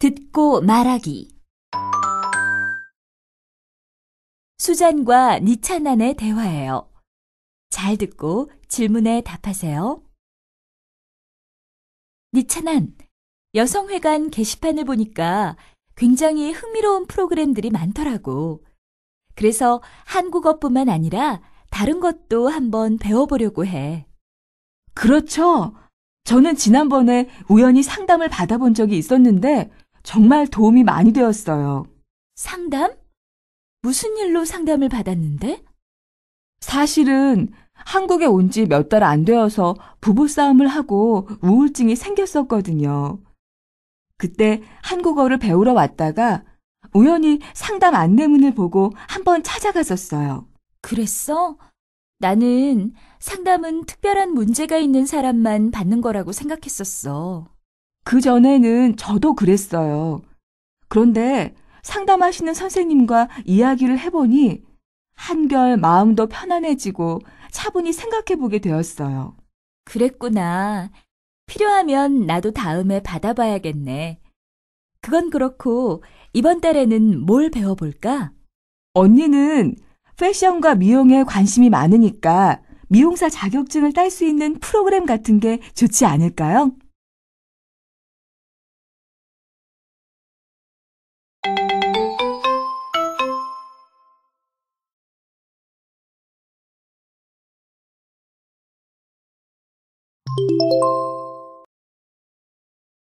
듣고 말하기 수잔과 니차난의 대화예요. 잘 듣고 질문에 답하세요. 니차난, 여성회관 게시판을 보니까 굉장히 흥미로운 프로그램들이 많더라고. 그래서 한국어뿐만 아니라 다른 것도 한번 배워보려고 해. 그렇죠. 저는 지난번에 우연히 상담을 받아본 적이 있었는데 정말 도움이 많이 되었어요. 상담? 무슨 일로 상담을 받았는데? 사실은 한국에 온 지 몇 달 안 되어서 부부싸움을 하고 우울증이 생겼었거든요. 그때 한국어를 배우러 왔다가 우연히 상담 안내문을 보고 한번 찾아갔었어요. 그랬어? 나는 상담은 특별한 문제가 있는 사람만 받는 거라고 생각했었어. 그 전에는 저도 그랬어요. 그런데 상담하시는 선생님과 이야기를 해보니 한결 마음도 편안해지고 차분히 생각해보게 되었어요. 그랬구나. 필요하면 나도 다음에 받아봐야겠네. 그건 그렇고 이번 달에는 뭘 배워볼까? 언니는 패션과 미용에 관심이 많으니까 미용사 자격증을 딸 수 있는 프로그램 같은 게 좋지 않을까요?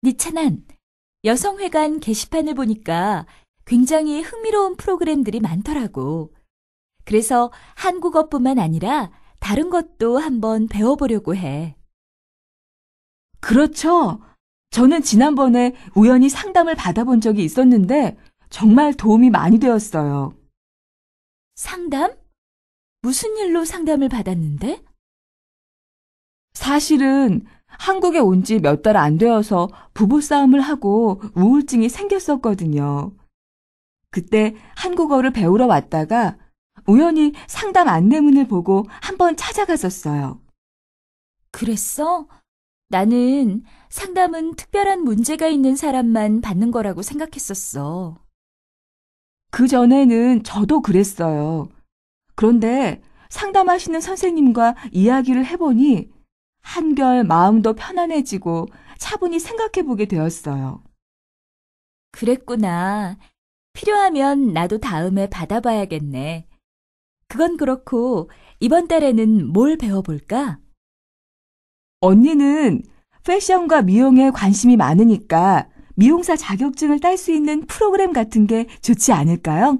니찬한, 여성회관 게시판을 보니까 굉장히 흥미로운 프로그램들이 많더라고. 그래서 한국어뿐만 아니라 다른 것도 한번 배워보려고 해. 그렇죠. 저는 지난번에 우연히 상담을 받아본 적이 있었는데 정말 도움이 많이 되었어요. 상담? 무슨 일로 상담을 받았는데? 사실은 한국에 온 지 몇 달 안 되어서 부부싸움을 하고 우울증이 생겼었거든요. 그때 한국어를 배우러 왔다가 우연히 상담 안내문을 보고 한번 찾아갔었어요. 그랬어? 나는 상담은 특별한 문제가 있는 사람만 받는 거라고 생각했었어. 그 전에는 저도 그랬어요. 그런데 상담하시는 선생님과 이야기를 해보니 한결 마음도 편안해지고 차분히 생각해 보게 되었어요. 그랬구나. 필요하면 나도 다음에 받아봐야겠네. 그건 그렇고 이번 달에는 뭘 배워볼까? 언니는 패션과 미용에 관심이 많으니까 미용사 자격증을 딸 수 있는 프로그램 같은 게 좋지 않을까요?